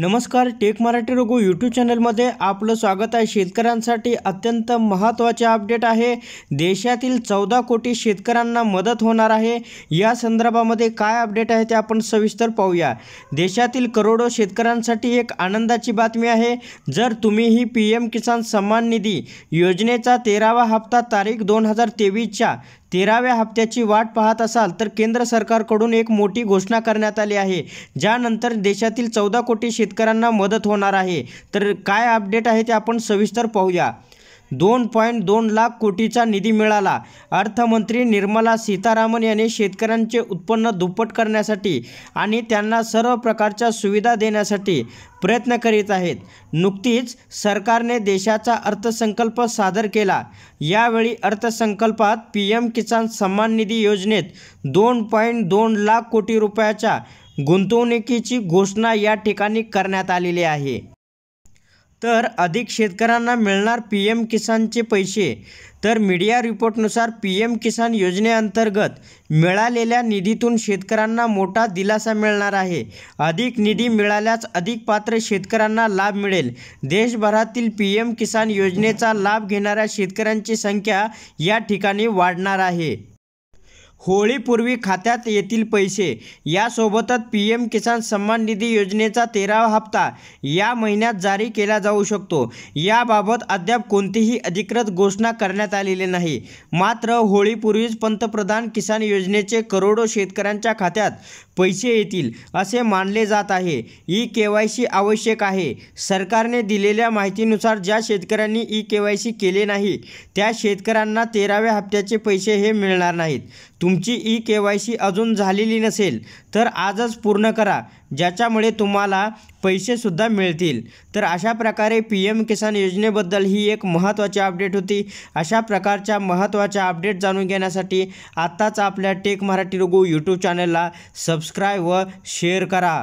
नमस्कार take Marathi Raghu YouTube चॅनलमध्ये आपलं स्वागत आहे शेतकऱ्यांसाठी अत्यंत महत्त्वाचे अपडेट आहे देशातील चौदा कोटी शेतकऱ्यांना मदत होणार आहे या संदर्भामध्ये काय अपडेट आहे ते आपण सविस्तर पाहूया देशातील करोडो शेतकऱ्यांसाठी एक आनंदाची बातमी आहे जर तुम्ही ही पी एम किसान सन्मान निधी योजनेचा तेरावा हप्ता तारीख दोन हजार तेवीसच्या तेराव्या हप्त्याची वाट पाहत असाल तर केंद्र सरकारकडून एक मोठी घोषणा करण्यात आली आहे ज्यानंतर देशातील चौदा कोटी शेतकऱ्यांना मदत होणार आहे तर काय अपडेट आहे ते आपण सविस्तर पाहूया दोन पॉईंट दोन लाख कोटीचा निधी मिळाला अर्थमंत्री निर्मला सीतारामन यांनी शेतकऱ्यांचे उत्पन्न दुप्पट करण्यासाठी आणि त्यांना सर्व प्रकारच्या सुविधा देण्यासाठी प्रयत्न करीत आहेत नुकतीच सरकारने देशाचा अर्थसंकल्प सादर केला यावेळी अर्थसंकल्पात पी एम किसान सन्मान निधी योजनेत दोन पॉईंट दोन लाख कोटी रुपयाच्या गुंतवणुकीची घोषणा या ठिकाणी करण्यात आलेली आहे तर अधिक शेतकऱ्यांना मिळणार पी एम किसानचे पैसे तर मीडिया रिपोर्टनुसार पी एम किसान योजनेअंतर्गत मिळालेल्या निधीतून शेतकऱ्यांना मोठा दिलासा मिळणार आहे अधिक निधी मिळाल्यास अधिक पात्र शेतकऱ्यांना लाभ मिळेल देशभरातील पी एम किसान योजनेचा लाभ घेणाऱ्या शेतकऱ्यांची संख्या या ठिकाणी वाढणार आहे होळीपूर्वी खात्यात येतील पैसे यासोबतच पी एम किसान सन्मान निधी योजनेचा तेरावा हप्ता या महिन्यात जारी केला जाऊ शकतो याबाबत अद्याप कोणतीही अधिकृत घोषणा करण्यात आलेली नाही मात्र होळीपूर्वीच पंतप्रधान किसान योजनेचे करोडो शेतकऱ्यांच्या खात्यात पैसे येतील असे मानले जात आहे ई के वाय सी आवश्यक आहे सरकारने दिलेल्या माहितीनुसार ज्या शेतकऱ्यांनी ई के वाय सी केले नाही त्या शेतकऱ्यांना तेराव्या हप्त्याचे पैसे हे मिळणार नाहीत तुमची ई के वाय सी अजून झालेली नसेल तर आजच पूर्ण करा ज्याच्यामुळे तुम्हाला पैसेसुद्धा मिळतील तर अशा प्रकारे पी एम किसान योजनेबद्दल ही एक महत्त्वाची अपडेट होती अशा प्रकारच्या महत्त्वाच्या अपडेट जाणून घेण्यासाठी आत्ताच आपल्या टेक मराठी रघु यूट्यूब चॅनलला सबस्क्राईब व शेअर करा